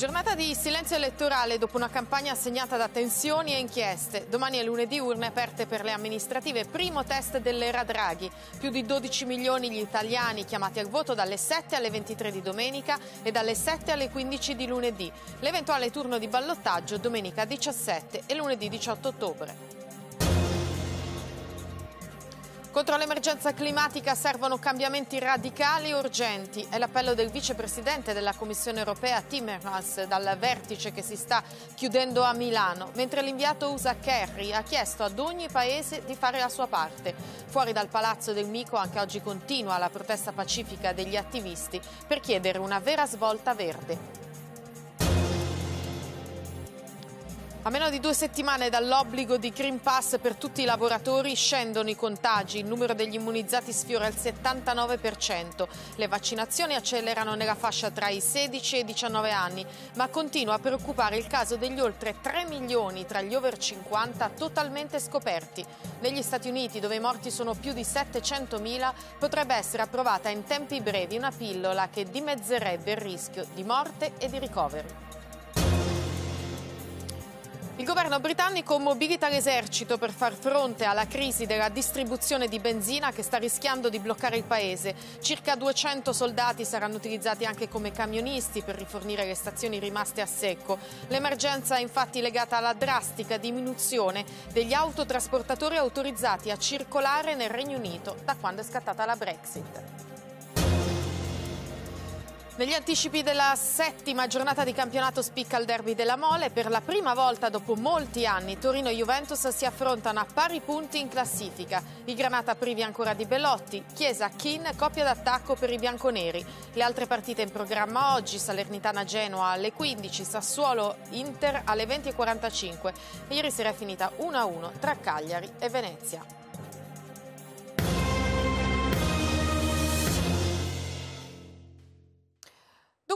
Giornata di silenzio elettorale dopo una campagna segnata da tensioni e inchieste. Domani è lunedì urne aperte per le amministrative, primo test dell'era Draghi. Più di 12 milioni gli italiani chiamati al voto dalle 7 alle 23 di domenica e dalle 7 alle 15 di lunedì. L'eventuale turno di ballottaggio domenica 17 e lunedì 18 ottobre. Contro l'emergenza climatica servono cambiamenti radicali e urgenti. È l'appello del vicepresidente della Commissione europea Timmermans dal vertice che si sta chiudendo a Milano, mentre l'inviato USA Kerry ha chiesto ad ogni paese di fare la sua parte. Fuori dal palazzo del Mico anche oggi continua la protesta pacifica degli attivisti per chiedere una vera svolta verde. A meno di due settimane dall'obbligo di Green Pass per tutti i lavoratori scendono i contagi, il numero degli immunizzati sfiora il 79%, le vaccinazioni accelerano nella fascia tra i 16 e i 19 anni, ma continua a preoccupare il caso degli oltre 3 milioni tra gli over 50 totalmente scoperti. Negli Stati Uniti, dove i morti sono più di 700.000, potrebbe essere approvata in tempi brevi una pillola che dimezzerebbe il rischio di morte e di ricovero. Il governo britannico mobilita l'esercito per far fronte alla crisi della distribuzione di benzina che sta rischiando di bloccare il paese. Circa 200 soldati saranno utilizzati anche come camionisti per rifornire le stazioni rimaste a secco. L'emergenza è infatti legata alla drastica diminuzione degli autotrasportatori autorizzati a circolare nel Regno Unito da quando è scattata la Brexit. Negli anticipi della settima giornata di campionato spicca il derby della Mole. Per la prima volta dopo molti anni Torino e Juventus si affrontano a pari punti in classifica. I Granata privi ancora di Bellotti, Chiesa, Kin, coppia d'attacco per i bianconeri. Le altre partite in programma oggi, Salernitana-Genoa alle 15, Sassuolo-Inter alle 20.45. Ieri sera è finita 1-1 tra Cagliari e Venezia.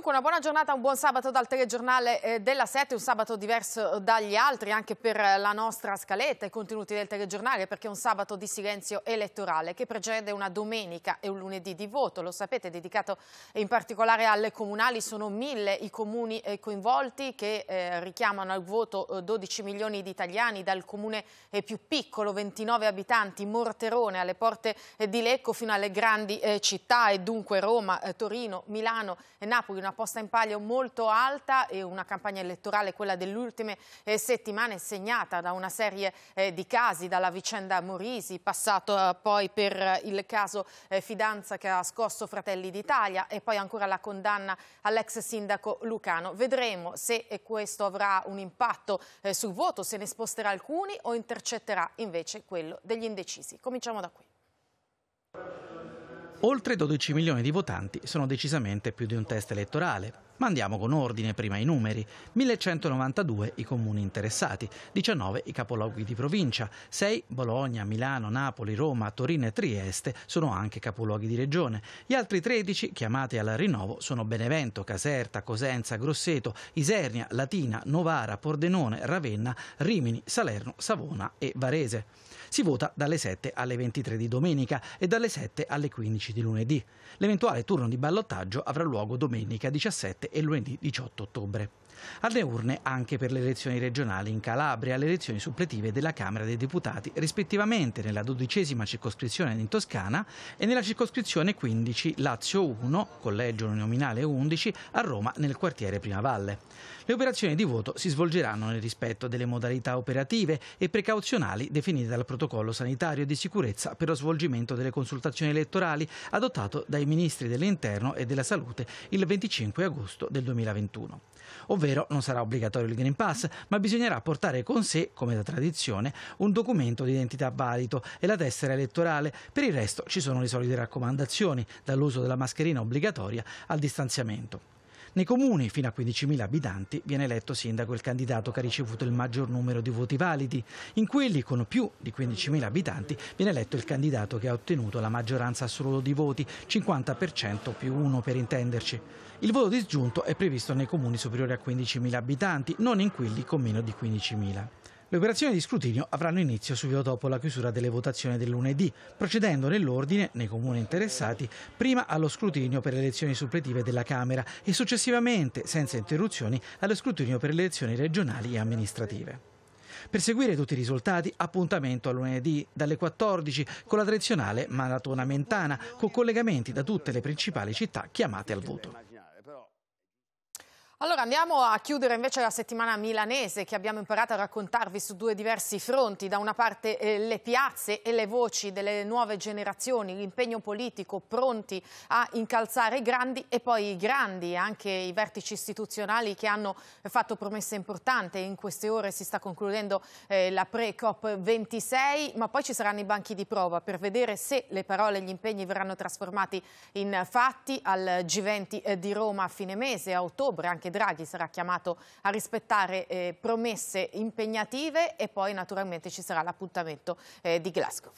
Dunque una buona giornata, un buon sabato dal telegiornale eh, della 7, un sabato diverso eh, dagli altri anche per eh, la nostra scaletta, e i contenuti del telegiornale perché è un sabato di silenzio elettorale che precede una domenica e un lunedì di voto, lo sapete, dedicato in particolare alle comunali, sono mille i comuni coinvolti che richiamano al voto 12 milioni di italiani dal comune più piccolo, 29 abitanti, Morterone alle porte di Lecco fino alle grandi città e dunque Roma, Torino, Milano e Napoli, una posta in palio molto alta e una campagna elettorale, quella delle ultime eh, settimane, segnata da una serie eh, di casi, dalla vicenda Morisi, passato eh, poi per eh, il caso eh, Fidanza che ha scosso Fratelli d'Italia e poi ancora la condanna all'ex sindaco Lucano. Vedremo se eh, questo avrà un impatto sul voto, se ne sposterà alcuni o intercetterà invece quello degli indecisi. Cominciamo da qui. Oltre 12 milioni di votanti sono decisamente più di un test elettorale. Ma andiamo con ordine prima i numeri. 1192 i comuni interessati, 19 i capoluoghi di provincia, 6 Bologna, Milano, Napoli, Roma, Torino e Trieste sono anche capoluoghi di regione. Gli altri 13 chiamati al rinnovo sono Benevento, Caserta, Cosenza, Grosseto, Isernia, Latina, Novara, Pordenone, Ravenna, Rimini, Salerno, Savona e Varese. Si vota dalle 7 alle 23 di domenica e dalle 7 alle 15 di lunedì. L'eventuale turno di ballottaggio avrà luogo domenica 17 e lunedì 18 ottobre. Alle urne anche per le elezioni regionali in Calabria, le elezioni suppletive della Camera dei Deputati, rispettivamente nella dodicesima circoscrizione in Toscana e nella circoscrizione 15 Lazio 1, collegio nominale 11, a Roma nel quartiere Prima Valle. Le operazioni di voto si svolgeranno nel rispetto delle modalità operative e precauzionali definite dal protocollo protocollo sanitario di sicurezza per lo svolgimento delle consultazioni elettorali adottato dai ministri dell'Interno e della Salute il 25 agosto del 2021. Ovvero non sarà obbligatorio il Green Pass, ma bisognerà portare con sé, come da tradizione, un documento di identità valido e la tessera elettorale. Per il resto ci sono le solite raccomandazioni, dall'uso della mascherina obbligatoria al distanziamento. Nei comuni fino a 15.000 abitanti viene eletto sindaco il candidato che ha ricevuto il maggior numero di voti validi. In quelli con più di 15.000 abitanti viene eletto il candidato che ha ottenuto la maggioranza assoluta di voti, 50% più uno per intenderci. Il voto disgiunto è previsto nei comuni superiori a 15.000 abitanti, non in quelli con meno di 15.000. Le operazioni di scrutinio avranno inizio subito dopo la chiusura delle votazioni del lunedì, procedendo nell'ordine, nei comuni interessati, prima allo scrutinio per le elezioni suppletive della Camera e successivamente, senza interruzioni, allo scrutinio per le elezioni regionali e amministrative. Per seguire tutti i risultati, appuntamento a lunedì dalle 14 con la tradizionale maratona mentana, con collegamenti da tutte le principali città chiamate al voto. Allora andiamo a chiudere invece la settimana milanese che abbiamo imparato a raccontarvi su due diversi fronti. Da una parte eh, le piazze e le voci delle nuove generazioni, l'impegno politico pronti a incalzare i grandi e poi i grandi, anche i vertici istituzionali che hanno fatto promesse importanti. In queste ore si sta concludendo eh, la pre-COP26, ma poi ci saranno i banchi di prova per vedere se le parole e gli impegni verranno trasformati in fatti al G20 eh, di Roma a fine mese, a ottobre, anche Draghi sarà chiamato a rispettare eh, promesse impegnative e poi naturalmente ci sarà l'appuntamento eh, di Glasgow.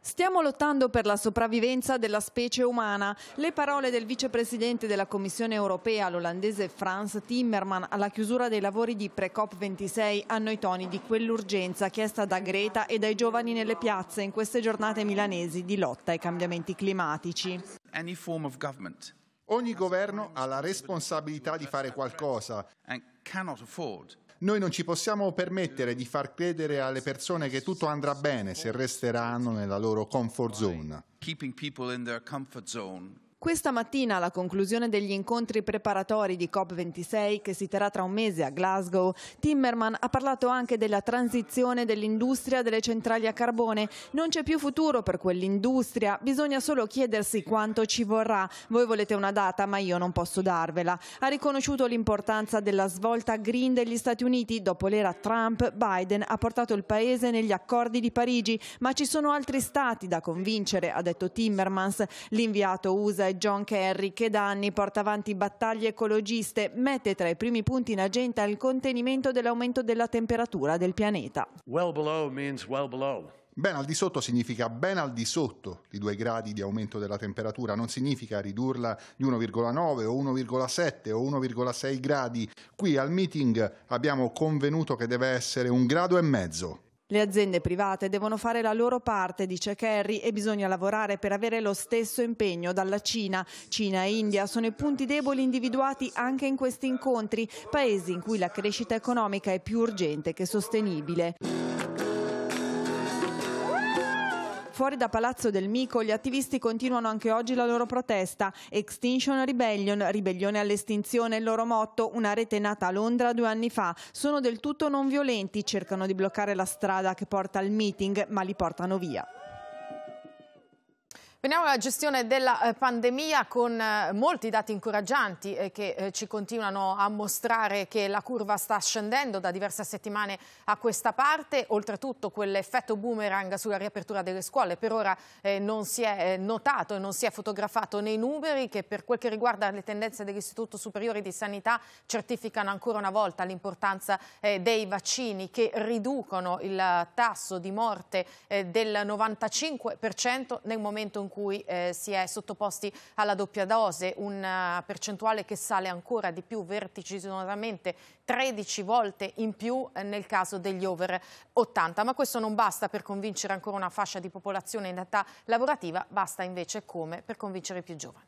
Stiamo lottando per la sopravvivenza della specie umana. Le parole del vicepresidente della Commissione europea, l'olandese Franz Timmerman, alla chiusura dei lavori di Pre-COP26 hanno i toni di quell'urgenza chiesta da Greta e dai giovani nelle piazze in queste giornate milanesi di lotta ai cambiamenti climatici. Any form of government Ogni governo ha la responsabilità di fare qualcosa. Noi non ci possiamo permettere di far credere alle persone che tutto andrà bene se resteranno nella loro comfort zone. Questa mattina, alla conclusione degli incontri preparatori di COP26, che si terrà tra un mese a Glasgow, Timmerman ha parlato anche della transizione dell'industria delle centrali a carbone. Non c'è più futuro per quell'industria, bisogna solo chiedersi quanto ci vorrà. Voi volete una data, ma io non posso darvela. Ha riconosciuto l'importanza della svolta green degli Stati Uniti. Dopo l'era Trump, Biden ha portato il paese negli accordi di Parigi, ma ci sono altri stati da convincere, ha detto Timmermans. L'inviato USA e John Kerry che da anni porta avanti battaglie ecologiste, mette tra i primi punti in agenda il contenimento dell'aumento della temperatura del pianeta. Well below means well below. Ben al di sotto significa ben al di sotto di due gradi di aumento della temperatura, non significa ridurla di 1,9 o 1,7 o 1,6 gradi. Qui al meeting abbiamo convenuto che deve essere un grado e mezzo. Le aziende private devono fare la loro parte, dice Kerry, e bisogna lavorare per avere lo stesso impegno dalla Cina. Cina e India sono i punti deboli individuati anche in questi incontri, paesi in cui la crescita economica è più urgente che sostenibile. Fuori da Palazzo del Mico gli attivisti continuano anche oggi la loro protesta. Extinction Rebellion, ribellione all'estinzione, il loro motto, una rete nata a Londra due anni fa. Sono del tutto non violenti, cercano di bloccare la strada che porta al meeting, ma li portano via. Veniamo alla gestione della eh, pandemia con eh, molti dati incoraggianti eh, che ci continuano a mostrare che la curva sta scendendo da diverse settimane a questa parte. Oltretutto quell'effetto boomerang sulla riapertura delle scuole per ora non si è notato e non si è fotografato nei numeri che per quel che riguarda le tendenze dell'Istituto Superiore di Sanità certificano ancora una volta l'importanza dei vaccini che riducono il tasso di morte del 95% nel momento in cui cui eh, si è sottoposti alla doppia dose, una eh, percentuale che sale ancora di più vertiginosamente 13 volte in più eh, nel caso degli over 80. Ma questo non basta per convincere ancora una fascia di popolazione in età lavorativa, basta invece come per convincere i più giovani.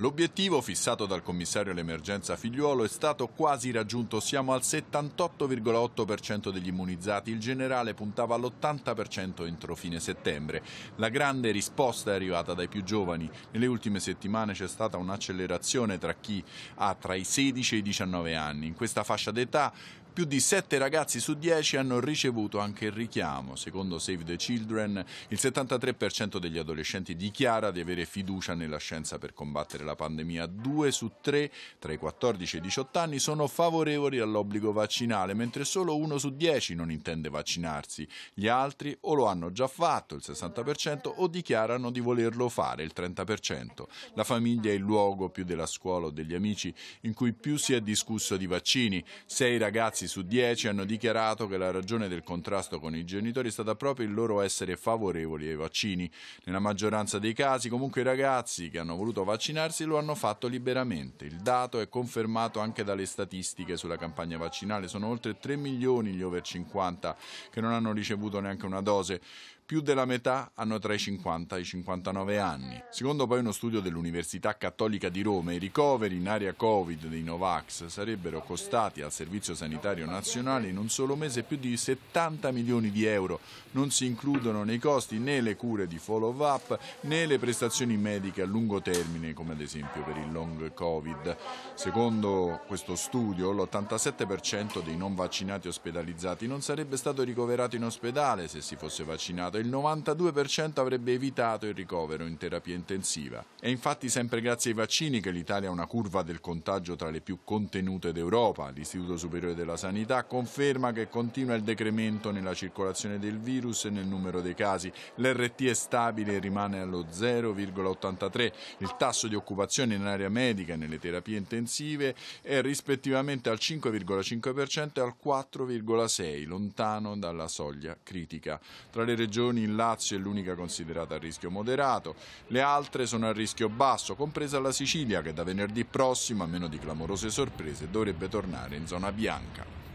L'obiettivo fissato dal commissario all'emergenza figliuolo è stato quasi raggiunto, siamo al 78,8% degli immunizzati, il generale puntava all'80% entro fine settembre. La grande risposta è arrivata dai più giovani, nelle ultime settimane c'è stata un'accelerazione tra chi ha tra i 16 e i 19 anni, in questa fascia d'età più di 7 ragazzi su 10 hanno ricevuto anche il richiamo. Secondo Save the Children, il 73% degli adolescenti dichiara di avere fiducia nella scienza per combattere la pandemia. Due su tre, tra i 14 e i 18 anni, sono favorevoli all'obbligo vaccinale, mentre solo uno su 10 non intende vaccinarsi. Gli altri o lo hanno già fatto, il 60%, o dichiarano di volerlo fare, il 30%. La famiglia è il luogo, più della scuola o degli amici, in cui più si è discusso di vaccini. Sei ragazzi ragazzi su 10 hanno dichiarato che la ragione del contrasto con i genitori è stata proprio il loro essere favorevoli ai vaccini. Nella maggioranza dei casi comunque i ragazzi che hanno voluto vaccinarsi lo hanno fatto liberamente. Il dato è confermato anche dalle statistiche sulla campagna vaccinale. Sono oltre 3 milioni gli over 50 che non hanno ricevuto neanche una dose più della metà hanno tra i 50 e i 59 anni. Secondo poi uno studio dell'Università Cattolica di Roma, i ricoveri in area Covid dei Novax sarebbero costati al Servizio Sanitario Nazionale in un solo mese più di 70 milioni di euro. Non si includono nei costi né le cure di follow-up né le prestazioni mediche a lungo termine, come ad esempio per il long Covid. Secondo questo studio, l'87% dei non vaccinati ospedalizzati non sarebbe stato ricoverato in ospedale se si fosse vaccinato il 92% avrebbe evitato il ricovero in terapia intensiva. È infatti sempre grazie ai vaccini che l'Italia ha una curva del contagio tra le più contenute d'Europa. L'Istituto Superiore della Sanità conferma che continua il decremento nella circolazione del virus e nel numero dei casi. L'RT è stabile e rimane allo 0,83. Il tasso di occupazione in area medica e nelle terapie intensive è rispettivamente al 5,5% e al 4,6%, lontano dalla soglia critica. Tra le regioni abitazioni in Lazio è l'unica considerata a rischio moderato, le altre sono a rischio basso, compresa la Sicilia che da venerdì prossimo, a meno di clamorose sorprese, dovrebbe tornare in zona bianca.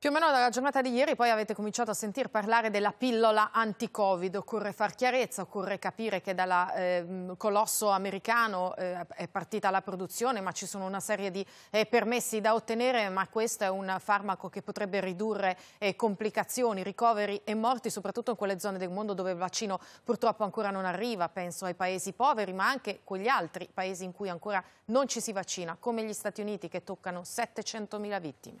Più o meno dalla giornata di ieri poi avete cominciato a sentir parlare della pillola anti-Covid, occorre far chiarezza, occorre capire che dal eh, colosso americano eh, è partita la produzione ma ci sono una serie di eh, permessi da ottenere ma questo è un farmaco che potrebbe ridurre eh, complicazioni, ricoveri e morti soprattutto in quelle zone del mondo dove il vaccino purtroppo ancora non arriva, penso ai paesi poveri ma anche quegli altri paesi in cui ancora non ci si vaccina come gli Stati Uniti che toccano 700.000 vittime.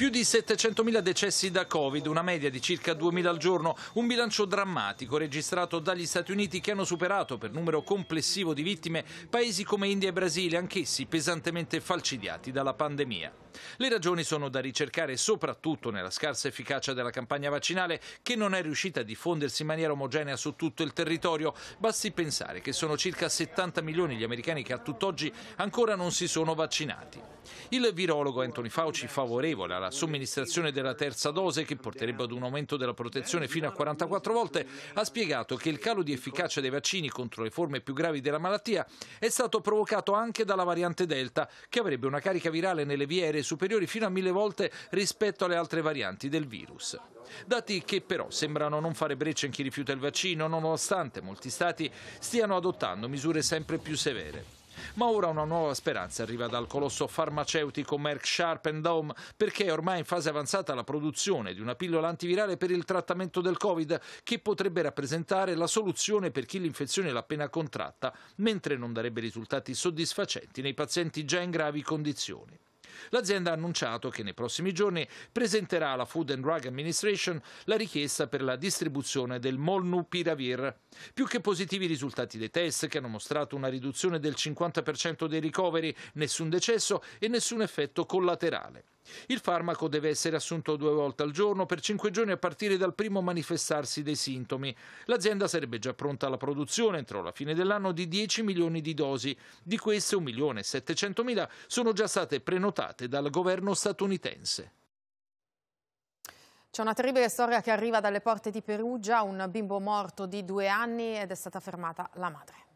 Più di 700.000 decessi da Covid, una media di circa 2.000 al giorno, un bilancio drammatico registrato dagli Stati Uniti che hanno superato per numero complessivo di vittime paesi come India e Brasile, anch'essi pesantemente falcidiati dalla pandemia. Le ragioni sono da ricercare soprattutto nella scarsa efficacia della campagna vaccinale che non è riuscita a diffondersi in maniera omogenea su tutto il territorio. Basti pensare che sono circa 70 milioni gli americani che a tutt'oggi ancora non si sono vaccinati. Il virologo Anthony Fauci, favorevole alla somministrazione della terza dose, che porterebbe ad un aumento della protezione fino a 44 volte, ha spiegato che il calo di efficacia dei vaccini contro le forme più gravi della malattia è stato provocato anche dalla variante Delta, che avrebbe una carica virale nelle vie aeree superiori fino a mille volte rispetto alle altre varianti del virus. Dati che però sembrano non fare breccia in chi rifiuta il vaccino, nonostante molti stati stiano adottando misure sempre più severe. Ma ora una nuova speranza arriva dal colosso farmaceutico Merck Sharp Dohme perché è ormai in fase avanzata la produzione di una pillola antivirale per il trattamento del Covid che potrebbe rappresentare la soluzione per chi l'infezione l'ha appena contratta, mentre non darebbe risultati soddisfacenti nei pazienti già in gravi condizioni. L'azienda ha annunciato che nei prossimi giorni presenterà alla Food and Drug Administration la richiesta per la distribuzione del Molnupiravir. Più che positivi i risultati dei test che hanno mostrato una riduzione del 50% dei ricoveri, nessun decesso e nessun effetto collaterale. Il farmaco deve essere assunto due volte al giorno per cinque giorni a partire dal primo manifestarsi dei sintomi. L'azienda sarebbe già pronta alla produzione entro la fine dell'anno di 10 milioni di dosi. Di queste 1 milione e 700 mila sono già state prenotate dal governo statunitense. C'è una terribile storia che arriva dalle porte di Perugia, un bimbo morto di due anni ed è stata fermata la madre.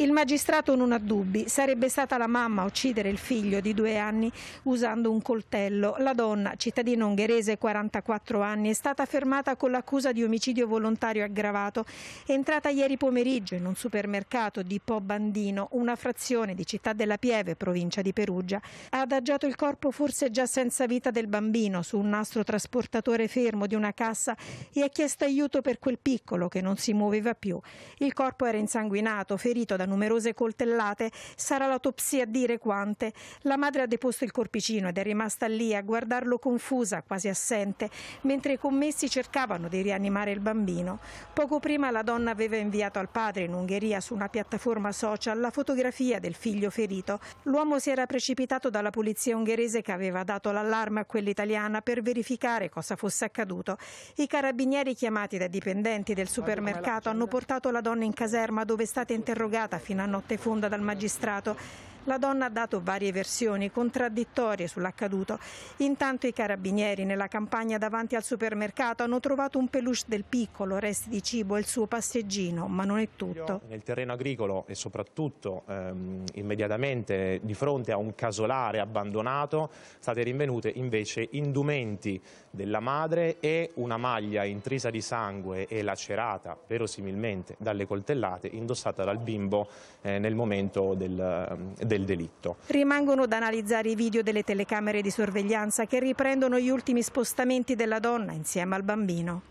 Il magistrato non ha dubbi, sarebbe stata la mamma a uccidere il figlio di due anni usando un coltello. La donna, cittadina ungherese, 44 anni, è stata fermata con l'accusa di omicidio volontario aggravato. È entrata ieri pomeriggio in un supermercato di Po Bandino, una frazione di Città della Pieve, provincia di Perugia. Ha adagiato il corpo forse già senza vita del bambino su un nastro trasportatore fermo di una cassa e ha chiesto aiuto per quel piccolo che non si muoveva più. Il corpo era insanguinato, ferito da numerose coltellate, sarà l'autopsia a dire quante. La madre ha deposto il corpicino ed è rimasta lì a guardarlo confusa, quasi assente, mentre i commessi cercavano di rianimare il bambino. Poco prima la donna aveva inviato al padre in Ungheria su una piattaforma social la fotografia del figlio ferito. L'uomo si era precipitato dalla polizia ungherese che aveva dato l'allarme a quella italiana per verificare cosa fosse accaduto. I carabinieri chiamati dai dipendenti del supermercato hanno portato la donna in caserma dove è stata interrogata fino a notte fonda dal magistrato. La donna ha dato varie versioni contraddittorie sull'accaduto. Intanto i carabinieri nella campagna davanti al supermercato hanno trovato un peluche del piccolo, resti di cibo e il suo passeggino, ma non è tutto. Nel terreno agricolo e soprattutto ehm, immediatamente di fronte a un casolare abbandonato state rinvenute invece indumenti della madre e una maglia intrisa di sangue e lacerata verosimilmente dalle coltellate indossata dal bimbo eh, nel momento del, ehm, del delitto. Rimangono da analizzare i video delle telecamere di sorveglianza che riprendono gli ultimi spostamenti della donna insieme al bambino.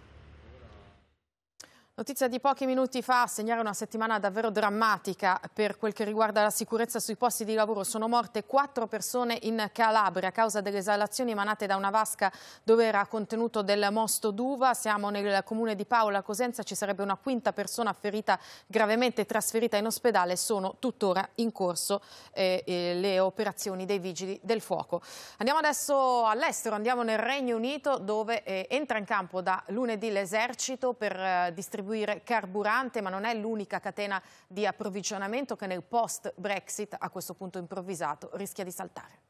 Notizia di pochi minuti fa, segnare una settimana davvero drammatica per quel che riguarda la sicurezza sui posti di lavoro. Sono morte quattro persone in Calabria a causa delle esalazioni emanate da una vasca dove era contenuto del mosto d'uva. Siamo nel comune di Paola, Cosenza, ci sarebbe una quinta persona ferita gravemente trasferita in ospedale. Sono tuttora in corso eh, eh le operazioni dei vigili del fuoco. Andiamo adesso all'estero, andiamo nel Regno Unito dove eh, entra in campo da lunedì l'esercito per eh, distribuire distribuire carburante, ma non è l'unica catena di approvvigionamento che nel post-Brexit, a questo punto improvvisato, rischia di saltare.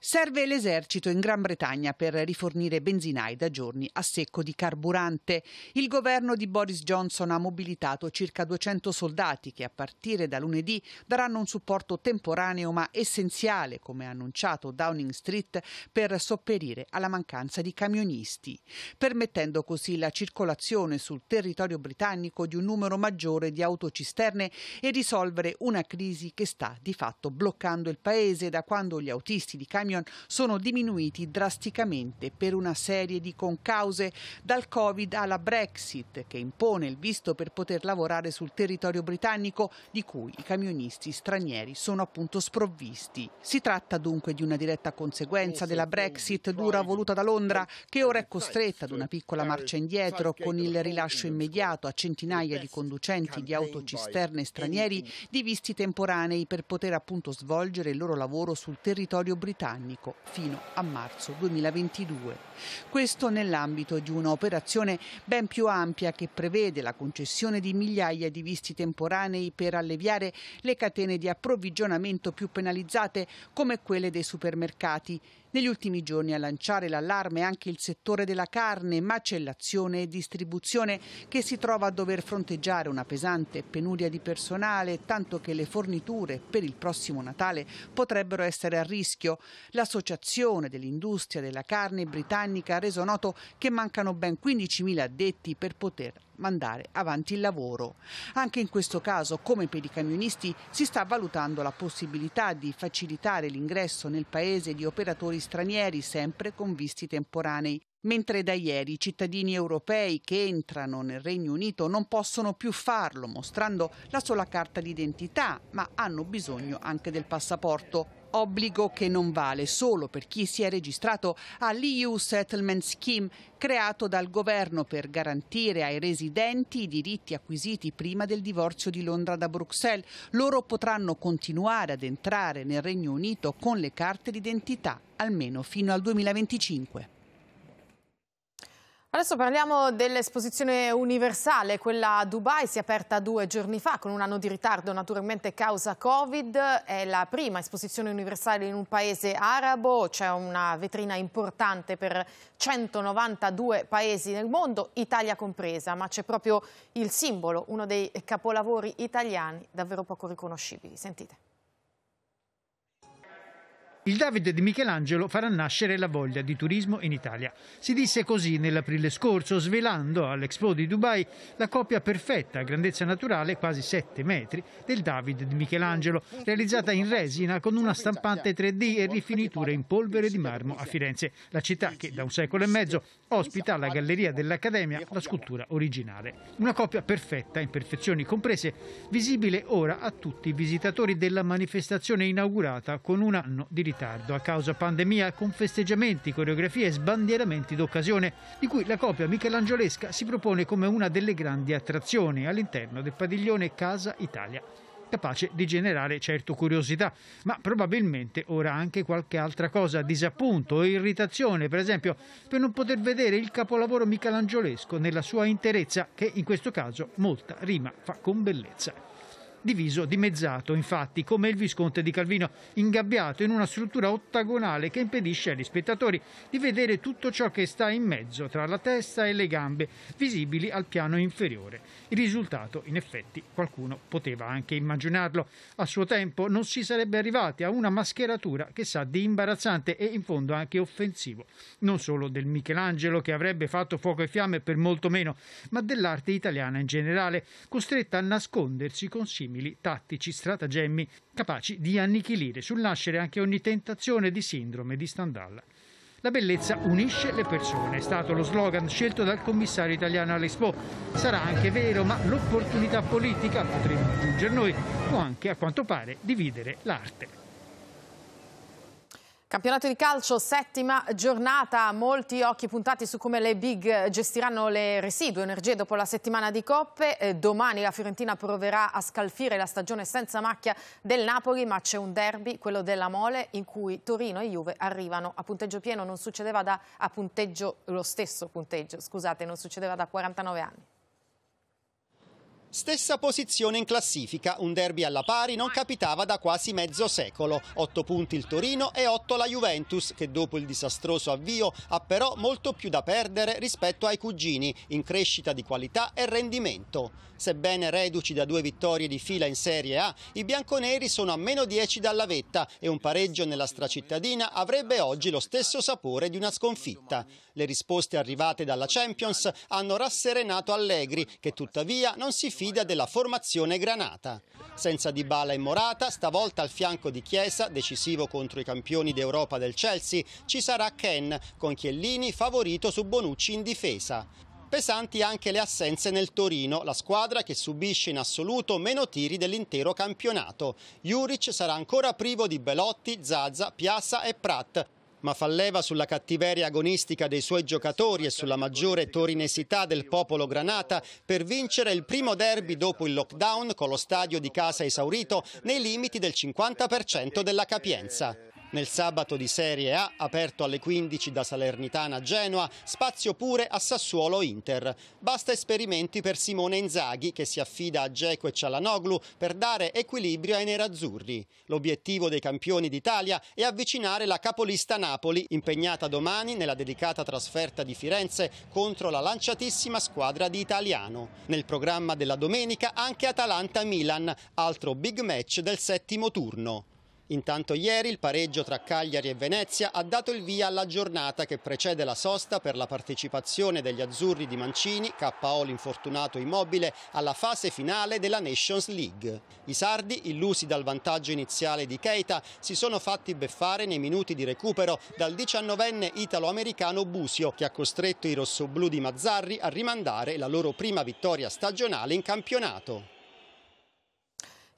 Serve l'esercito in Gran Bretagna per rifornire benzinai da giorni a secco di carburante. Il governo di Boris Johnson ha mobilitato circa 200 soldati che a partire da lunedì daranno un supporto temporaneo ma essenziale, come ha annunciato Downing Street, per sopperire alla mancanza di camionisti, permettendo così la circolazione sul territorio britannico di un numero maggiore di autocisterne e risolvere una crisi che sta di fatto bloccando il paese da quando gli autisti di camion camion sono diminuiti drasticamente per una serie di concause, dal Covid alla Brexit, che impone il visto per poter lavorare sul territorio britannico, di cui i camionisti stranieri sono appunto sprovvisti. Si tratta dunque di una diretta conseguenza della Brexit dura voluta da Londra, che ora è costretta ad una piccola marcia indietro con il rilascio immediato a centinaia di conducenti di autocisterne stranieri di visti temporanei per poter appunto svolgere il loro lavoro sul territorio britannico britannico fino a marzo 2022. Questo nell'ambito di un'operazione ben più ampia che prevede la concessione di migliaia di visti temporanei per alleviare le catene di approvvigionamento più penalizzate come quelle dei supermercati negli ultimi giorni a lanciare l'allarme anche il settore della carne, macellazione e distribuzione che si trova a dover fronteggiare una pesante penuria di personale, tanto che le forniture per il prossimo Natale potrebbero essere a rischio. L'Associazione dell'Industria della Carne Britannica ha reso noto che mancano ben 15.000 addetti per poter mandare avanti il lavoro. Anche in questo caso, come per i camionisti, si sta valutando la possibilità di facilitare l'ingresso nel paese di operatori stranieri sempre con visti temporanei. Mentre da ieri i cittadini europei che entrano nel Regno Unito non possono più farlo mostrando la sola carta d'identità, ma hanno bisogno anche del passaporto obbligo che non vale solo per chi si è registrato all'EU Settlement Scheme creato dal governo per garantire ai residenti i diritti acquisiti prima del divorzio di Londra da Bruxelles. Loro potranno continuare ad entrare nel Regno Unito con le carte d'identità almeno fino al 2025. Adesso parliamo dell'esposizione universale, quella a Dubai si è aperta due giorni fa con un anno di ritardo naturalmente causa Covid, è la prima esposizione universale in un paese arabo, c'è una vetrina importante per 192 paesi nel mondo, Italia compresa, ma c'è proprio il simbolo, uno dei capolavori italiani davvero poco riconoscibili. Sentite. Il Davide di Michelangelo farà nascere la voglia di turismo in Italia. Si disse così nell'aprile scorso, svelando all'Expo di Dubai la copia perfetta a grandezza naturale, quasi 7 metri, del Davide di Michelangelo, realizzata in resina con una stampante 3D e rifiniture in polvere di marmo a Firenze, la città che da un secolo e mezzo ospita la Galleria dell'Accademia la scultura originale. Una copia perfetta, imperfezioni comprese, visibile ora a tutti i visitatori della manifestazione inaugurata con un anno di ritardo ritardo a causa pandemia con festeggiamenti, coreografie e sbandieramenti d'occasione, di cui la coppia michelangiolesca si propone come una delle grandi attrazioni all'interno del padiglione Casa Italia capace di generare certo curiosità, ma probabilmente ora anche qualche altra cosa, disappunto o irritazione, per esempio, per non poter vedere il capolavoro michelangiolesco nella sua interezza, che in questo caso molta rima fa con bellezza diviso, dimezzato, infatti, come il Visconte di Calvino, ingabbiato in una struttura ottagonale che impedisce agli spettatori di vedere tutto ciò che sta in mezzo tra la testa e le gambe, visibili al piano inferiore. Il risultato, in effetti, qualcuno poteva anche immaginarlo. A suo tempo non si sarebbe arrivati a una mascheratura che sa di imbarazzante e in fondo anche offensivo, non solo del Michelangelo che avrebbe fatto fuoco e fiamme per molto meno, ma dell'arte italiana in generale, costretta a nascondersi con simili abili, tattici, stratagemmi capaci di annichilire, sul nascere anche ogni tentazione di sindrome di Standalla. La bellezza unisce le persone, è stato lo slogan scelto dal commissario italiano all'Expo. Sarà anche vero, ma l'opportunità politica, potremmo aggiungere noi, può anche, a quanto pare, dividere l'arte. Campionato di calcio, settima giornata, molti occhi puntati su come le big gestiranno le residue energie dopo la settimana di coppe. Eh, domani la Fiorentina proverà a scalfire la stagione senza macchia del Napoli, ma c'è un derby, quello della Mole, in cui Torino e Juve arrivano a punteggio pieno, non succedeva da, punteggio, lo stesso punteggio, scusate, non succedeva da 49 anni. Stessa posizione in classifica, un derby alla pari non capitava da quasi mezzo secolo. 8 punti il Torino e 8 la Juventus, che dopo il disastroso avvio ha però molto più da perdere rispetto ai cugini, in crescita di qualità e rendimento. Sebbene reduci da due vittorie di fila in Serie A, i bianconeri sono a meno 10 dalla vetta e un pareggio nella stracittadina avrebbe oggi lo stesso sapore di una sconfitta. Le risposte arrivate dalla Champions hanno rasserenato Allegri, che tuttavia non si sfida della formazione granata. Senza Dybala e Morata, stavolta al fianco di Chiesa, decisivo contro i campioni d'Europa del Chelsea, ci sarà Ken, con Chiellini favorito su Bonucci in difesa. Pesanti anche le assenze nel Torino, la squadra che subisce in assoluto meno tiri dell'intero campionato. Juric sarà ancora privo di Belotti, Zaza, Piazza e Pratt, ma fa leva sulla cattiveria agonistica dei suoi giocatori e sulla maggiore torinesità del popolo granata per vincere il primo derby dopo il lockdown con lo stadio di casa esaurito nei limiti del 50% della capienza. Nel sabato di Serie A, aperto alle 15 da Salernitana a Genoa, spazio pure a Sassuolo Inter. Basta esperimenti per Simone Inzaghi che si affida a Geco e Cialanoglu per dare equilibrio ai nerazzurri. L'obiettivo dei campioni d'Italia è avvicinare la capolista Napoli, impegnata domani nella dedicata trasferta di Firenze contro la lanciatissima squadra di Italiano. Nel programma della domenica anche Atalanta-Milan, altro big match del settimo turno. Intanto ieri il pareggio tra Cagliari e Venezia ha dato il via alla giornata che precede la sosta per la partecipazione degli azzurri di Mancini, KO l'infortunato immobile, alla fase finale della Nations League. I sardi, illusi dal vantaggio iniziale di Keita, si sono fatti beffare nei minuti di recupero dal 19enne italo-americano Busio, che ha costretto i rossoblù di Mazzarri a rimandare la loro prima vittoria stagionale in campionato.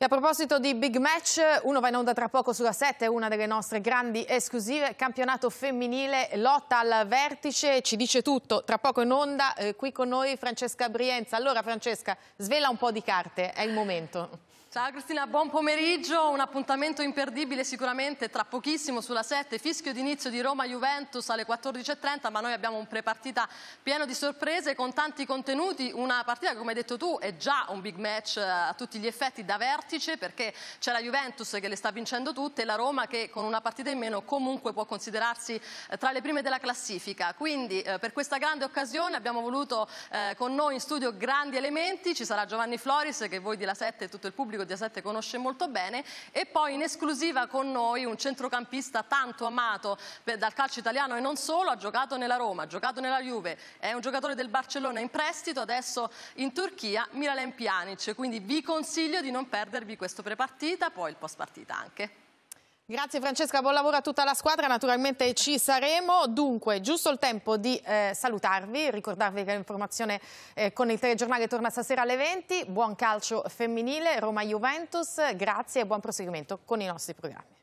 E a proposito di big match, uno va in onda tra poco sulla 7, una delle nostre grandi esclusive, campionato femminile, lotta al vertice, ci dice tutto, tra poco in onda, eh, qui con noi Francesca Brienza. Allora Francesca, svela un po' di carte, è il momento. Ciao Cristina, buon pomeriggio, un appuntamento imperdibile sicuramente tra pochissimo sulla 7, fischio d'inizio di Roma-Juventus alle 14.30, ma noi abbiamo un prepartita pieno di sorprese con tanti contenuti, una partita che come hai detto tu è già un big match eh, a tutti gli effetti da vertice perché c'è la Juventus che le sta vincendo tutte e la Roma che con una partita in meno comunque può considerarsi eh, tra le prime della classifica, quindi eh, per questa grande occasione abbiamo voluto con noi in studio grandi elementi, ci sarà Giovanni Floris che voi della 7 e tutto il pubblico Federico Diasette conosce molto bene e poi in esclusiva con noi un centrocampista tanto amato per, dal calcio italiano e non solo, ha giocato nella Roma, ha giocato nella Juve, è un giocatore del Barcellona in prestito, adesso in Turchia, Miralem Pjanic, quindi vi consiglio di non perdervi questo prepartita, poi il post partita anche. Grazie Francesca, buon lavoro a tutta la squadra, naturalmente ci saremo. Dunque, giusto il tempo di eh, salutarvi, ricordarvi che l'informazione eh, con il telegiornale torna stasera alle 20. Buon calcio femminile, Roma-Juventus, grazie e buon proseguimento con i nostri programmi.